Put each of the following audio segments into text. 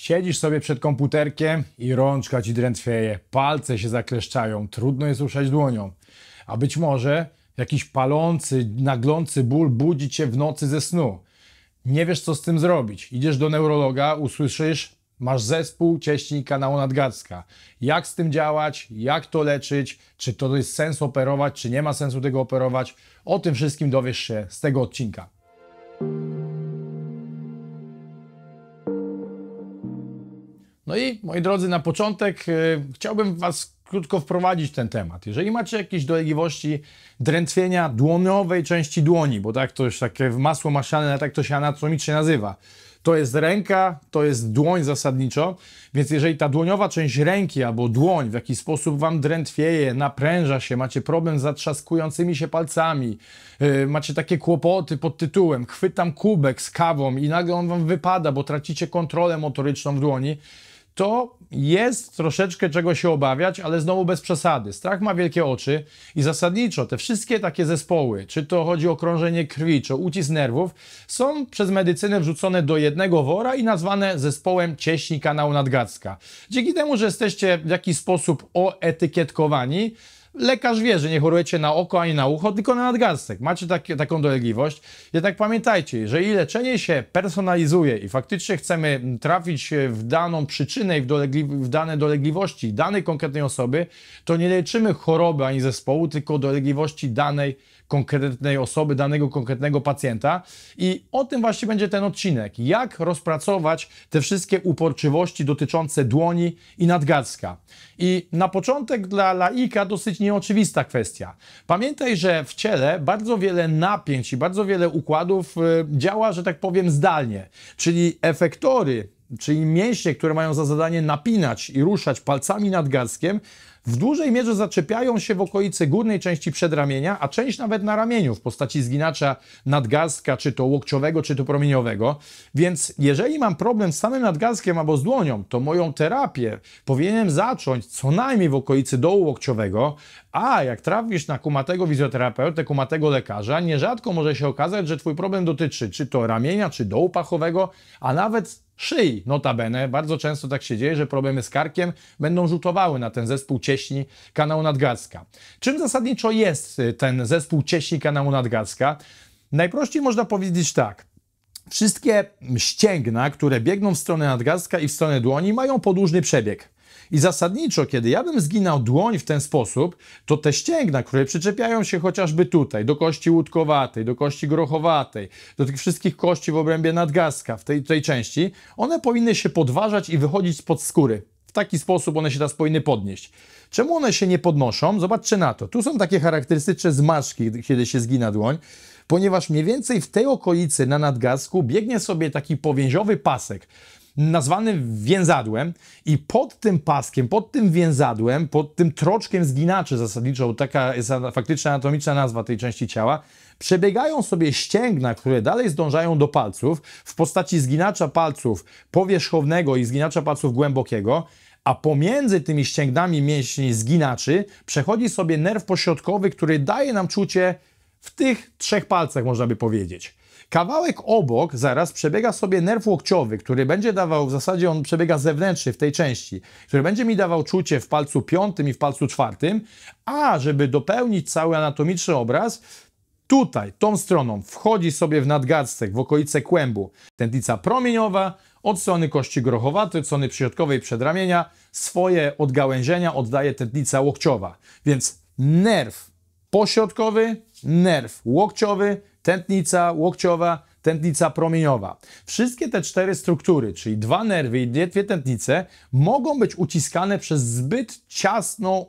Siedzisz sobie przed komputerkiem i rączka ci drętwieje, palce się zakleszczają, trudno jest ruszać dłonią. A być może jakiś palący, naglący ból budzi cię w nocy ze snu. Nie wiesz, co z tym zrobić. Idziesz do neurologa, usłyszysz, masz zespół cieśni kanału nadgarstka. Jak z tym działać, jak to leczyć, czy to jest sens operować, czy nie ma sensu tego operować. O tym wszystkim dowiesz się z tego odcinka. No i moi drodzy, na początek e, chciałbym Was krótko wprowadzić ten temat. Jeżeli macie jakieś dolegliwości drętwienia dłoniowej części dłoni, bo tak to już takie masło maszane, tak to się anatomicznie nazywa, to jest ręka, to jest dłoń zasadniczo, więc jeżeli ta dłoniowa część ręki albo dłoń w jakiś sposób Wam drętwieje, napręża się, macie problem z zatrzaskującymi się palcami, yy, macie takie kłopoty pod tytułem chwytam kubek z kawą i nagle on Wam wypada, bo tracicie kontrolę motoryczną w dłoni, to jest troszeczkę czego się obawiać, ale znowu bez przesady. Strach ma wielkie oczy i zasadniczo te wszystkie takie zespoły, czy to chodzi o krążenie krwi, czy o ucisk nerwów, są przez medycynę wrzucone do jednego wora i nazwane zespołem cieśni kanału nadgarska. Dzięki temu, że jesteście w jakiś sposób oetykietkowani, Lekarz wie, że nie chorujecie na oko ani na ucho, tylko na nadgarstek. Macie taką dolegliwość. Jednak pamiętajcie, i leczenie się personalizuje i faktycznie chcemy trafić w daną przyczynę i w, dolegli, w dane dolegliwości danej konkretnej osoby, to nie leczymy choroby ani zespołu, tylko dolegliwości danej konkretnej osoby, danego konkretnego pacjenta. I o tym właśnie będzie ten odcinek. Jak rozpracować te wszystkie uporczywości dotyczące dłoni i nadgarstka. I na początek dla laika dosyć nieoczywista kwestia. Pamiętaj, że w ciele bardzo wiele napięć i bardzo wiele układów y, działa, że tak powiem, zdalnie, czyli efektory czyli mięśnie, które mają za zadanie napinać i ruszać palcami nad w dużej mierze zaczepiają się w okolicy górnej części przedramienia, a część nawet na ramieniu w postaci zginacza nadgarstka, czy to łokciowego, czy to promieniowego. Więc jeżeli mam problem z samym nadgarstkiem albo z dłonią, to moją terapię powinienem zacząć co najmniej w okolicy dołu łokciowego, a jak trafisz na kumatego fizjoterapeutę, kumatego lekarza, nierzadko może się okazać, że Twój problem dotyczy czy to ramienia, czy dołu pachowego, a nawet szyi. Notabene bardzo często tak się dzieje, że problemy z karkiem będą rzutowały na ten zespół cieśni kanału nadgarstka. Czym zasadniczo jest y, ten zespół cieśni kanału nadgarstka? Najprościej można powiedzieć tak. Wszystkie ścięgna, które biegną w stronę nadgarstka i w stronę dłoni, mają podłużny przebieg. I zasadniczo, kiedy ja bym zginał dłoń w ten sposób, to te ścięgna, które przyczepiają się chociażby tutaj, do kości łódkowatej, do kości grochowatej, do tych wszystkich kości w obrębie nadgarstka, w tej, tej części, one powinny się podważać i wychodzić spod skóry. W taki sposób one się teraz powinny podnieść. Czemu one się nie podnoszą? Zobaczcie na to. Tu są takie charakterystyczne zmarszki, kiedy się zgina dłoń, ponieważ mniej więcej w tej okolicy na nadgarstku biegnie sobie taki powięziowy pasek nazwany więzadłem i pod tym paskiem, pod tym więzadłem, pod tym troczkiem zginaczy zasadniczo, bo taka jest faktyczna anatomiczna nazwa tej części ciała, przebiegają sobie ścięgna, które dalej zdążają do palców w postaci zginacza palców powierzchownego i zginacza palców głębokiego, a pomiędzy tymi ścięgnami mięśni zginaczy przechodzi sobie nerw pośrodkowy, który daje nam czucie w tych trzech palcach, można by powiedzieć. Kawałek obok zaraz przebiega sobie nerw łokciowy, który będzie dawał, w zasadzie on przebiega zewnętrzny w tej części, który będzie mi dawał czucie w palcu piątym i w palcu czwartym, a żeby dopełnić cały anatomiczny obraz, tutaj, tą stroną, wchodzi sobie w nadgarstek, w okolice kłębu, tętnica promieniowa, od strony kości grochowatej, od strony przyśrodkowej przedramienia, swoje odgałęzienia oddaje tętnica łokciowa. Więc nerw pośrodkowy, nerw łokciowy, tętnica łokciowa, tętnica promieniowa. Wszystkie te cztery struktury, czyli dwa nerwy i dwie tętnice, mogą być uciskane przez zbyt ciasno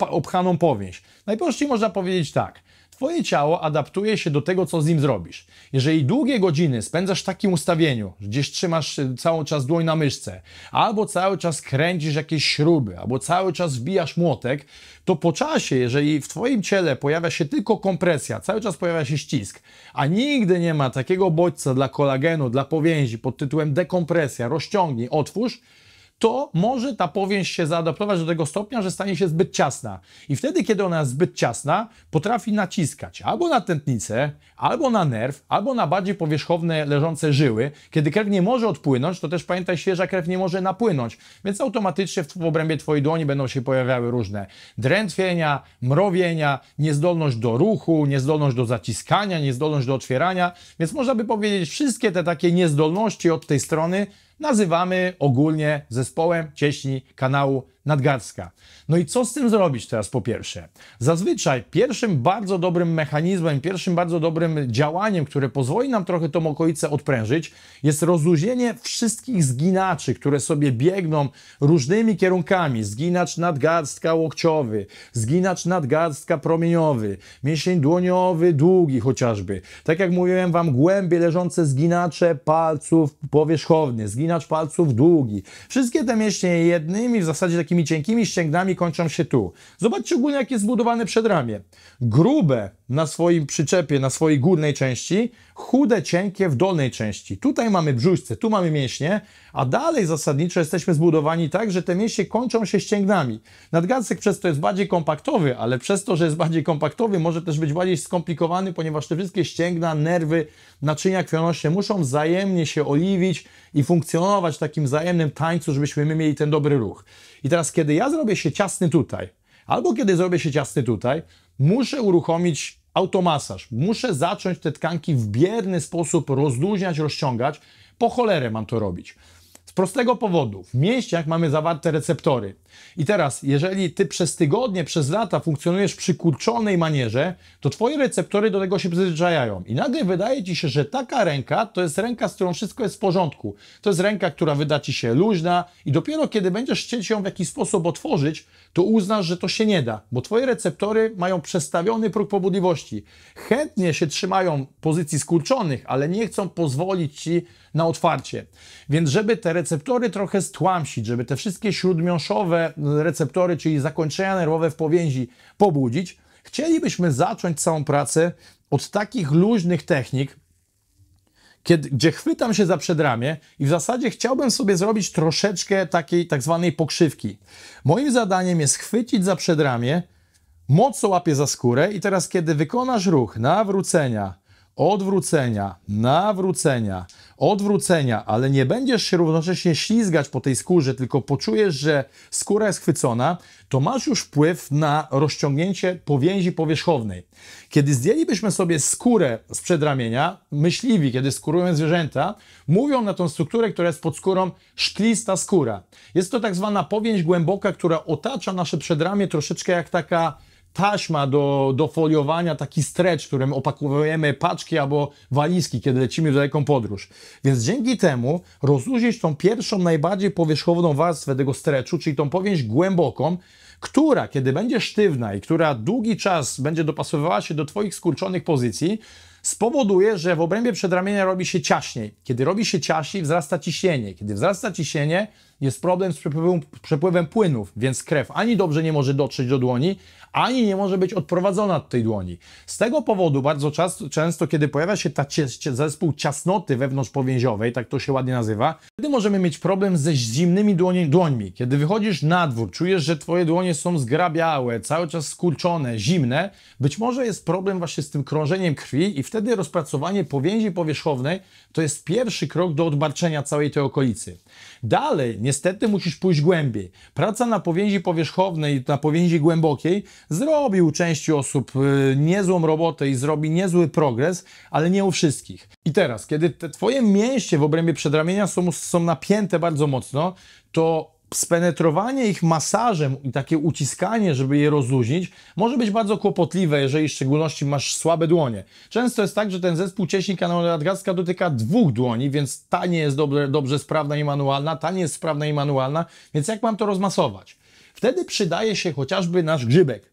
opchaną powięź. Najprościej można powiedzieć tak. Twoje ciało adaptuje się do tego, co z nim zrobisz. Jeżeli długie godziny spędzasz w takim ustawieniu, gdzieś trzymasz y, cały czas dłoń na myszce, albo cały czas kręcisz jakieś śruby, albo cały czas wbijasz młotek, to po czasie, jeżeli w Twoim ciele pojawia się tylko kompresja, cały czas pojawia się ścisk, a nigdy nie ma takiego bodźca dla kolagenu, dla powięzi pod tytułem dekompresja, rozciągnij, otwórz, to może ta powięź się zaadaptować do tego stopnia, że stanie się zbyt ciasna. I wtedy, kiedy ona jest zbyt ciasna, potrafi naciskać albo na tętnicę, albo na nerw, albo na bardziej powierzchowne leżące żyły. Kiedy krew nie może odpłynąć, to też pamiętaj, świeża krew nie może napłynąć, więc automatycznie w, obrębie Twojej dłoni będą się pojawiały różne drętwienia, mrowienia, niezdolność do ruchu, niezdolność do zaciskania, niezdolność do otwierania, więc można by powiedzieć, wszystkie te takie niezdolności od tej strony nazywamy ogólnie zespołem cieśni kanału nadgarstka. No i co z tym zrobić teraz po pierwsze? Zazwyczaj pierwszym bardzo dobrym mechanizmem, pierwszym bardzo dobrym działaniem, które pozwoli nam trochę tą okolicę odprężyć, jest rozluźnienie wszystkich zginaczy, które sobie biegną różnymi kierunkami. Zginacz nadgarstka łokciowy, zginacz nadgarstka promieniowy, mięsień dłoniowy długi chociażby. Tak jak mówiłem Wam, głębie leżące zginacze palców powierzchownie, zginacz palców długi. Wszystkie te mięśnie jednymi w zasadzie takimi takimi cienkimi ścięgnami kończą się tu. Zobaczcie ogólnie, jak jest zbudowane przedramię. Grube na swoim przyczepie, na swojej górnej części, chude, cienkie w dolnej części. Tutaj mamy brzuszce, tu mamy mięśnie, a dalej zasadniczo jesteśmy zbudowani tak, że te mięśnie kończą się ścięgnami. Nadgarstek przez to jest bardziej kompaktowy, ale przez to, że jest bardziej kompaktowy, może też być bardziej skomplikowany, ponieważ te wszystkie ścięgna, nerwy, naczynia krwionośne muszą wzajemnie się oliwić, i funkcjonować w takim wzajemnym tańcu, żebyśmy my mieli ten dobry ruch. I teraz, kiedy ja zrobię się ciasny tutaj, albo kiedy zrobię się ciasny tutaj, muszę uruchomić automasaż. Muszę zacząć te tkanki w bierny sposób rozluźniać, rozciągać. Po cholerę mam to robić prostego powodu. W mięśniach mamy zawarte receptory. I teraz, jeżeli ty przez tygodnie, przez lata funkcjonujesz przy kurczonej manierze, to twoje receptory do tego się przyzwyczajają. I nagle wydaje ci się, że taka ręka to jest ręka, z którą wszystko jest w porządku. To jest ręka, która wyda ci się luźna i dopiero kiedy będziesz chcieć ją w jakiś sposób otworzyć, to uznasz, że to się nie da, bo twoje receptory mają przestawiony próg pobudliwości. Chętnie się trzymają pozycji skurczonych, ale nie chcą pozwolić ci na otwarcie. Więc żeby te receptory trochę stłamsić, żeby te wszystkie śródmiąszowe receptory, czyli zakończenia nerwowe w powięzi pobudzić, chcielibyśmy zacząć całą pracę od takich luźnych technik, kiedy, gdzie chwytam się za przedramię i w zasadzie chciałbym sobie zrobić troszeczkę takiej tak zwanej pokrzywki. Moim zadaniem jest chwycić za przedramię, mocno łapię za skórę i teraz kiedy wykonasz ruch nawrócenia, odwrócenia, nawrócenia, odwrócenia, ale nie będziesz się równocześnie ślizgać po tej skórze, tylko poczujesz, że skóra jest chwycona, to masz już wpływ na rozciągnięcie powięzi powierzchownej. Kiedy zdjęlibyśmy sobie skórę z przedramienia, myśliwi, kiedy skórują zwierzęta, mówią na tą strukturę, która jest pod skórą, szklista skóra. Jest to tak zwana powięź głęboka, która otacza nasze przedramię troszeczkę jak taka taśma do, do foliowania, taki stretch, którym opakowujemy paczki albo walizki, kiedy lecimy w daleką podróż. Więc dzięki temu rozluźnić tą pierwszą, najbardziej powierzchowną warstwę tego stretchu, czyli tą powięź głęboką, która, kiedy będzie sztywna i która długi czas będzie dopasowywała się do Twoich skurczonych pozycji, spowoduje, że w obrębie przedramienia robi się ciaśniej. Kiedy robi się ciaśniej, wzrasta ciśnienie. Kiedy wzrasta ciśnienie, jest problem z przepływem, przepływem płynów, więc krew ani dobrze nie może dotrzeć do dłoni, ani nie może być odprowadzona od tej dłoni. Z tego powodu bardzo często, często kiedy pojawia się ta cie, zespół ciasnoty wewnątrzpowięziowej, tak to się ładnie nazywa, wtedy możemy mieć problem ze zimnymi dłoni, dłońmi. Kiedy wychodzisz na dwór, czujesz, że twoje dłonie są zgrabiałe, cały czas skurczone, zimne, być może jest problem właśnie z tym krążeniem krwi i wtedy rozpracowanie powięzi powierzchownej to jest pierwszy krok do odbarczenia całej tej okolicy. Dalej, Niestety musisz pójść głębiej. Praca na powięzi powierzchownej, na powięzi głębokiej zrobi u części osób y, niezłą robotę i zrobi niezły progres, ale nie u wszystkich. I teraz, kiedy te twoje mięśnie w obrębie przedramienia są, są napięte bardzo mocno, to spenetrowanie ich masażem i takie uciskanie, żeby je rozluźnić, może być bardzo kłopotliwe, jeżeli w szczególności masz słabe dłonie. Często jest tak, że ten zespół cieśni kanałoradgarska dotyka dwóch dłoni, więc ta nie jest dobre, dobrze sprawna i manualna, ta nie jest sprawna i manualna, więc jak mam to rozmasować? Wtedy przydaje się chociażby nasz grzybek.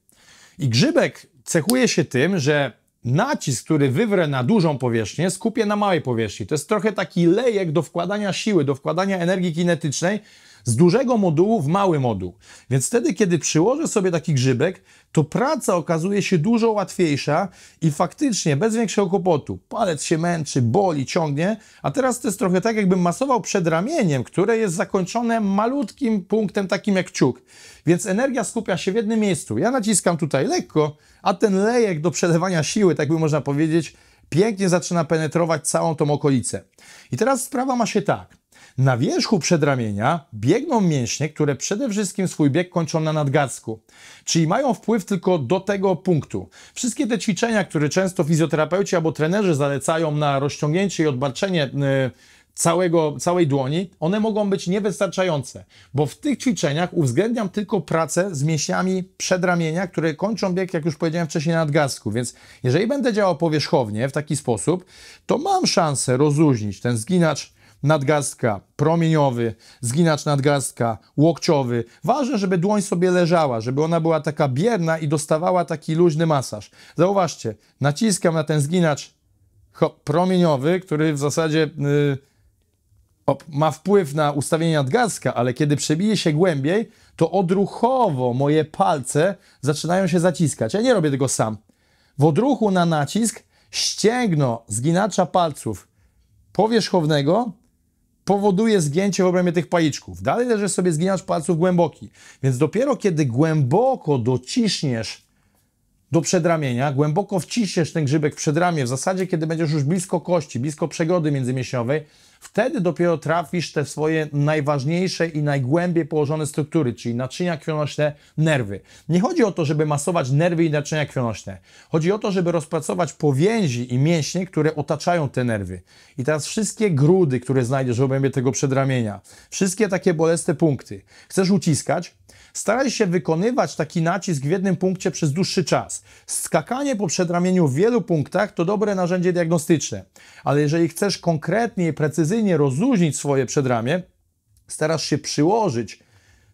I grzybek cechuje się tym, że nacisk, który wywrę na dużą powierzchnię, skupię na małej powierzchni. To jest trochę taki lejek do wkładania siły, do wkładania energii kinetycznej, z dużego modułu w mały moduł. Więc wtedy, kiedy przyłożę sobie taki grzybek, to praca okazuje się dużo łatwiejsza i faktycznie bez większego kłopotu. Palec się męczy, boli, ciągnie, a teraz to jest trochę tak, jakbym masował przed ramieniem, które jest zakończone malutkim punktem, takim jak kciuk. Więc energia skupia się w jednym miejscu. Ja naciskam tutaj lekko, a ten lejek do przelewania siły, tak by można powiedzieć, pięknie zaczyna penetrować całą tą okolicę. I teraz sprawa ma się tak. Na wierzchu przedramienia biegną mięśnie, które przede wszystkim swój bieg kończą na nadgarstku, czyli mają wpływ tylko do tego punktu. Wszystkie te ćwiczenia, które często fizjoterapeuci albo trenerzy zalecają na rozciągnięcie i odbarczenie e, całego, całej dłoni, one mogą być niewystarczające, bo w tych ćwiczeniach uwzględniam tylko pracę z mięśniami przedramienia, które kończą bieg, jak już powiedziałem wcześniej, na nadgarstku. Więc jeżeli będę działał powierzchownie w taki sposób, to mam szansę rozluźnić ten zginacz nadgarstka, promieniowy, zginacz nadgarstka, łokciowy. Ważne, żeby dłoń sobie leżała, żeby ona była taka bierna i dostawała taki luźny masaż. Zauważcie, naciskam na ten zginacz promieniowy, który w zasadzie yy, ma wpływ na ustawienie nadgarstka, ale kiedy przebije się głębiej, to odruchowo moje palce zaczynają się zaciskać. Ja nie robię tego sam. W odruchu na nacisk ścięgno zginacza palców powierzchownego powoduje zgięcie w obrębie tych paliczków. Dalej leży sobie zginacz palców głęboki. Więc dopiero kiedy głęboko dociśniesz do przedramienia, głęboko wciśniesz ten grzybek w przedramię, w zasadzie kiedy będziesz już blisko kości, blisko przegody międzymięśniowej, Wtedy dopiero trafisz te swoje najważniejsze i najgłębiej położone struktury, czyli naczynia krwionośne, nerwy. Nie chodzi o to, żeby masować nerwy i naczynia krwionośne. Chodzi o to, żeby rozpracować powięzi i mięśnie, które otaczają te nerwy. I teraz wszystkie grudy, które znajdziesz w obrębie tego przedramienia, wszystkie takie bolesne punkty, chcesz uciskać, staraj się wykonywać taki nacisk w jednym punkcie przez dłuższy czas. Skakanie po przedramieniu w wielu punktach to dobre narzędzie diagnostyczne, ale jeżeli chcesz konkretnie i precyzyjnie precyzyjnie rozluźnić swoje przedramię, starasz się przyłożyć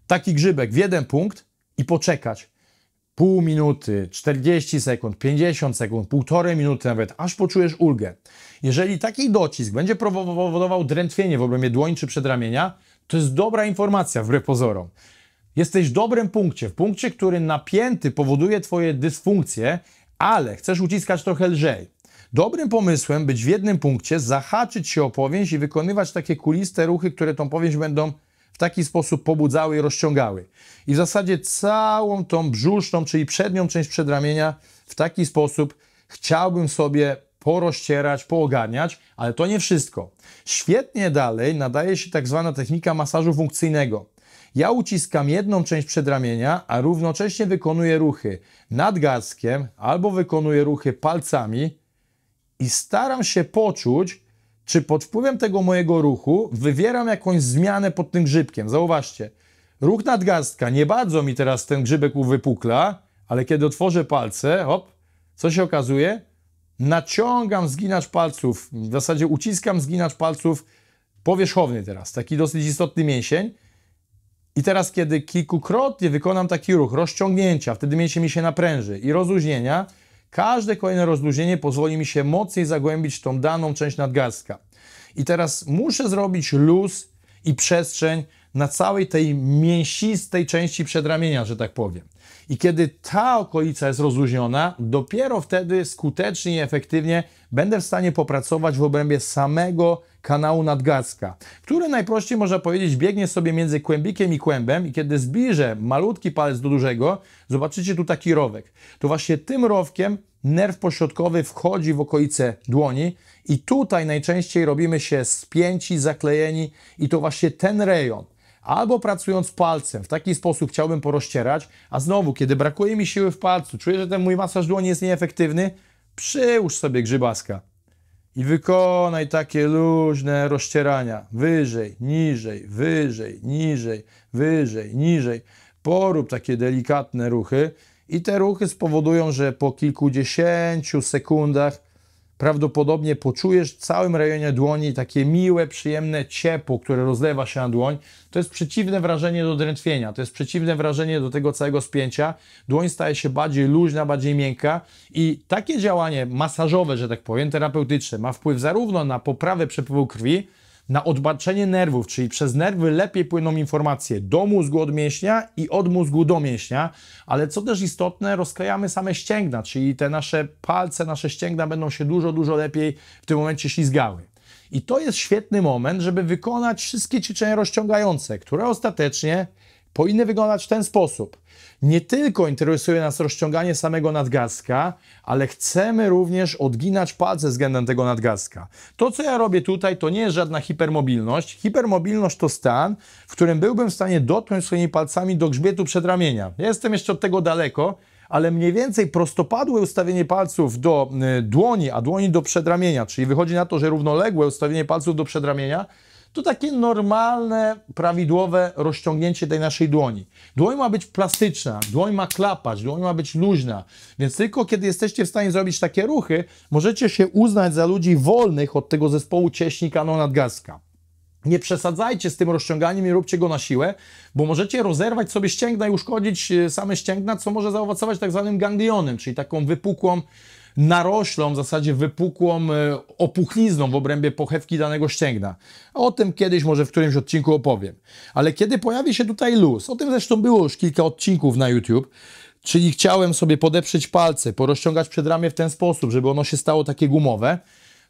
taki grzybek w jeden punkt i poczekać pół minuty, 40 sekund, 50 sekund, półtorej minuty nawet, aż poczujesz ulgę. Jeżeli taki docisk będzie powodował drętwienie w obrębie dłoni czy przedramienia, to jest dobra informacja wbrew pozorom. Jesteś w dobrym punkcie, w punkcie, który napięty powoduje Twoje dysfunkcje, ale chcesz uciskać trochę lżej. Dobrym pomysłem być w jednym punkcie, zahaczyć się o powieść i wykonywać takie kuliste ruchy, które tą powieść będą w taki sposób pobudzały i rozciągały. I w zasadzie całą tą brzuszną, czyli przednią część przedramienia w taki sposób chciałbym sobie porozcierać, poogarniać, ale to nie wszystko. Świetnie dalej nadaje się tak zwana technika masażu funkcyjnego. Ja uciskam jedną część przedramienia, a równocześnie wykonuję ruchy nadgarstkiem albo wykonuję ruchy palcami, i staram się poczuć, czy pod wpływem tego mojego ruchu wywieram jakąś zmianę pod tym grzybkiem. Zauważcie, ruch nadgarstka, nie bardzo mi teraz ten grzybek uwypukla, ale kiedy otworzę palce, hop, co się okazuje? Naciągam zginacz palców, w zasadzie uciskam zginacz palców powierzchowny teraz, taki dosyć istotny mięsień. I teraz, kiedy kilkukrotnie wykonam taki ruch rozciągnięcia, wtedy mięsień mi się napręży i rozluźnienia, Każde kolejne rozluźnienie pozwoli mi się mocniej zagłębić w tą daną część nadgarstka. I teraz muszę zrobić luz i przestrzeń na całej tej mięsistej części przedramienia, że tak powiem. I kiedy ta okolica jest rozluźniona, dopiero wtedy skutecznie i efektywnie będę w stanie popracować w obrębie samego kanału nadgarstka, który najprościej można powiedzieć biegnie sobie między kłębikiem i kłębem i kiedy zbliżę malutki palec do dużego, zobaczycie tu taki rowek. To właśnie tym rowkiem nerw pośrodkowy wchodzi w okolice dłoni i tutaj najczęściej robimy się spięci, zaklejeni i to właśnie ten rejon albo pracując palcem. W taki sposób chciałbym porozcierać, a znowu, kiedy brakuje mi siły w palcu, czuję, że ten mój masaż dłoni jest nieefektywny, przyłóż sobie grzybaska i wykonaj takie luźne rozcierania. Wyżej, niżej, wyżej, niżej, wyżej, niżej. Porób takie delikatne ruchy i te ruchy spowodują, że po kilkudziesięciu sekundach prawdopodobnie poczujesz w całym rejonie dłoni takie miłe, przyjemne ciepło, które rozlewa się na dłoń. To jest przeciwne wrażenie do drętwienia, to jest przeciwne wrażenie do tego całego spięcia. Dłoń staje się bardziej luźna, bardziej miękka i takie działanie masażowe, że tak powiem, terapeutyczne ma wpływ zarówno na poprawę przepływu krwi, na odbaczenie nerwów, czyli przez nerwy lepiej płyną informacje do mózgu od mięśnia i od mózgu do mięśnia, ale co też istotne, rozklejamy same ścięgna, czyli te nasze palce, nasze ścięgna będą się dużo, dużo lepiej w tym momencie ślizgały. I to jest świetny moment, żeby wykonać wszystkie ćwiczenia rozciągające, które ostatecznie powinny wyglądać w ten sposób. Nie tylko interesuje nas rozciąganie samego nadgarstka, ale chcemy również odginać palce względem tego nadgarstka. To, co ja robię tutaj, to nie jest żadna hipermobilność. Hipermobilność to stan, w którym byłbym w stanie dotknąć swoimi palcami do grzbietu przedramienia. Ja jestem jeszcze od tego daleko, ale mniej więcej prostopadłe ustawienie palców do y, dłoni, a dłoni do przedramienia, czyli wychodzi na to, że równoległe ustawienie palców do przedramienia to takie normalne, prawidłowe rozciągnięcie tej naszej dłoni. Dłoń ma być plastyczna, dłoń ma klapać, dłoń ma być luźna. Więc tylko kiedy jesteście w stanie zrobić takie ruchy, możecie się uznać za ludzi wolnych od tego zespołu cieśni kanon Nie przesadzajcie z tym rozciąganiem i róbcie go na siłę, bo możecie rozerwać sobie ścięgna i uszkodzić y, same ścięgna, co może zaowocować tak zwanym ganglionem, czyli taką wypukłą naroślą, w zasadzie wypukłą e, opuchlizną w obrębie pochewki danego ścięgna. O tym kiedyś może w którymś odcinku opowiem. Ale kiedy pojawi się tutaj luz, o tym zresztą było już kilka odcinków na YouTube, czyli chciałem sobie podeprzeć palce, porozciągać przedramię w ten sposób, żeby ono się stało takie gumowe,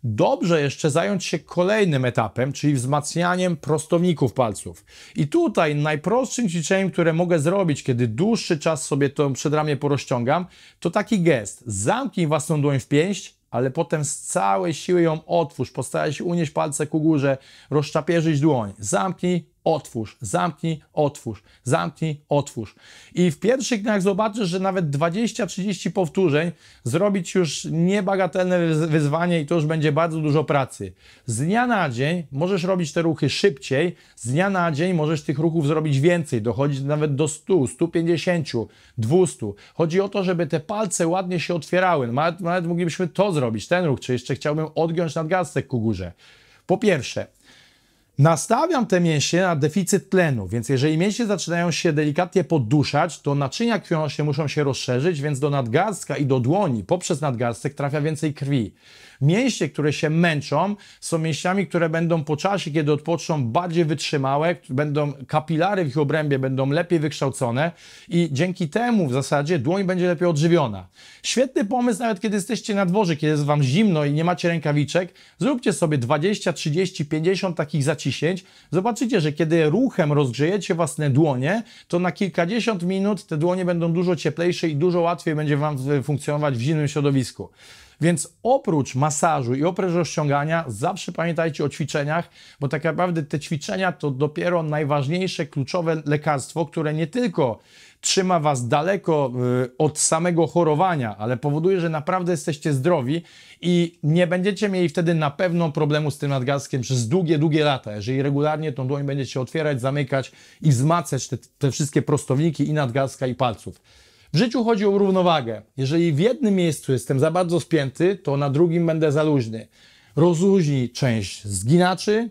dobrze jeszcze zająć się kolejnym etapem, czyli wzmacnianiem prostowników palców. I tutaj najprostszym ćwiczeniem, które mogę zrobić, kiedy dłuższy czas sobie to przedramię porozciągam, to taki gest. Zamknij własną dłoń w pięść, ale potem z całej siły ją otwórz, postaraj się unieść palce ku górze, rozczapierzyć dłoń. Zamknij, otwórz, zamknij, otwórz, zamknij, otwórz. I w pierwszych dniach zobaczysz, że nawet 20-30 powtórzeń zrobić już niebagatelne wyzwanie i to już będzie bardzo dużo pracy. Z dnia na dzień możesz robić te ruchy szybciej, z dnia na dzień możesz tych ruchów zrobić więcej, dochodzić nawet do 100, 150, 200. Chodzi o to, żeby te palce ładnie się otwierały. Nawet, nawet moglibyśmy to zrobić, ten ruch, czy jeszcze chciałbym odgiąć nadgarstek ku górze. Po pierwsze, Nastawiam te mięśnie na deficyt tlenu, więc jeżeli mięśnie zaczynają się delikatnie podduszać, to naczynia krwionośne muszą się rozszerzyć, więc do nadgarstka i do dłoni poprzez nadgarstek trafia więcej krwi. Mięśnie, które się męczą, są mięśniami, które będą po czasie, kiedy odpoczną, bardziej wytrzymałe, będą kapilary w ich obrębie będą lepiej wykształcone i dzięki temu w zasadzie dłoń będzie lepiej odżywiona. Świetny pomysł nawet kiedy jesteście na dworze, kiedy jest wam zimno i nie macie rękawiczek, zróbcie sobie 20, 30, 50 takich zacisków ciśnieć, zobaczycie, że kiedy ruchem rozgrzejecie własne dłonie, to na kilkadziesiąt minut te dłonie będą dużo cieplejsze i dużo łatwiej będzie Wam funkcjonować w zimnym środowisku. Więc oprócz masażu i oprócz rozciągania, zawsze pamiętajcie o ćwiczeniach, bo tak naprawdę te ćwiczenia to dopiero najważniejsze, kluczowe lekarstwo, które nie tylko trzyma Was daleko y, od samego chorowania, ale powoduje, że naprawdę jesteście zdrowi i nie będziecie mieli wtedy na pewno problemu z tym nadgarskiem przez długie, długie lata. Jeżeli regularnie tą dłoń będziecie otwierać, zamykać i wzmacniać te, te wszystkie prostowniki i nadgarstka i palców. W życiu chodzi o równowagę. Jeżeli w jednym miejscu jestem za bardzo spięty, to na drugim będę za luźny. Rozluźnij część zginaczy,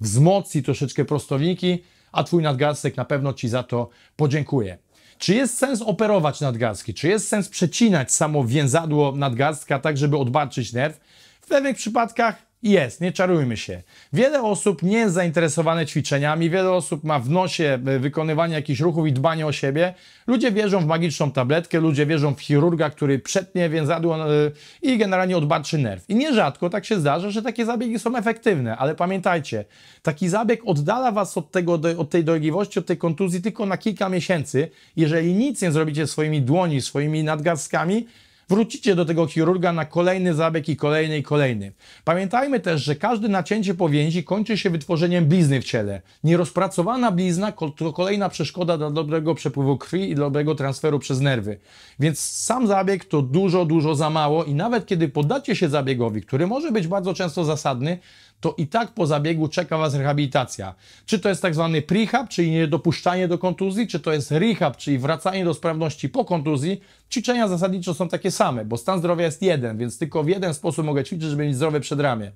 wzmocni troszeczkę prostowniki, a twój nadgarstek na pewno ci za to podziękuje. Czy jest sens operować nadgarstki? Czy jest sens przecinać samo więzadło nadgarstka tak, żeby odbarczyć nerw? W pewnych przypadkach jest, nie czarujmy się. Wiele osób nie jest zainteresowane ćwiczeniami, wiele osób ma w nosie e, wykonywanie jakichś ruchów i dbanie o siebie. Ludzie wierzą w magiczną tabletkę, ludzie wierzą w chirurga, który przetnie więzadło e, i generalnie odbaczy nerw. I nierzadko tak się zdarza, że takie zabiegi są efektywne, ale pamiętajcie, taki zabieg oddala Was od, tego, od tej dolegliwości, od tej kontuzji tylko na kilka miesięcy. Jeżeli nic nie zrobicie swoimi dłoni, swoimi nadgarstkami, Wrócicie do tego chirurga na kolejny zabieg i kolejny i kolejny. Pamiętajmy też, że każde nacięcie powięzi kończy się wytworzeniem blizny w ciele. Nierozpracowana blizna to kolejna przeszkoda dla dobrego przepływu krwi i dobrego transferu przez nerwy. Więc sam zabieg to dużo, dużo za mało i nawet kiedy poddacie się zabiegowi, który może być bardzo często zasadny, to i tak po zabiegu czeka Was rehabilitacja. Czy to jest tak zwany prehab, czyli niedopuszczanie do kontuzji, czy to jest rehab, czyli wracanie do sprawności po kontuzji, ćwiczenia zasadniczo są takie same, bo stan zdrowia jest jeden, więc tylko w jeden sposób mogę ćwiczyć, żeby mieć zdrowe przedramię.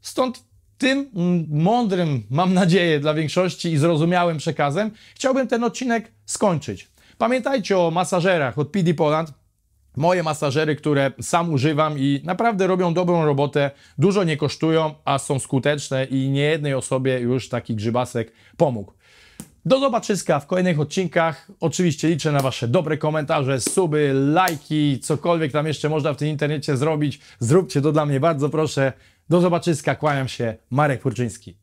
Stąd tym mądrym, mam nadzieję, dla większości i zrozumiałym przekazem chciałbym ten odcinek skończyć. Pamiętajcie o masażerach od PD Poland, moje masażery, które sam używam i naprawdę robią dobrą robotę, dużo nie kosztują, a są skuteczne i nie jednej osobie już taki grzybasek pomógł. Do zobaczyska w kolejnych odcinkach. Oczywiście liczę na Wasze dobre komentarze, suby, lajki, cokolwiek tam jeszcze można w tym internecie zrobić. Zróbcie to dla mnie bardzo proszę. Do zobaczyska, kłaniam się, Marek Purczyński.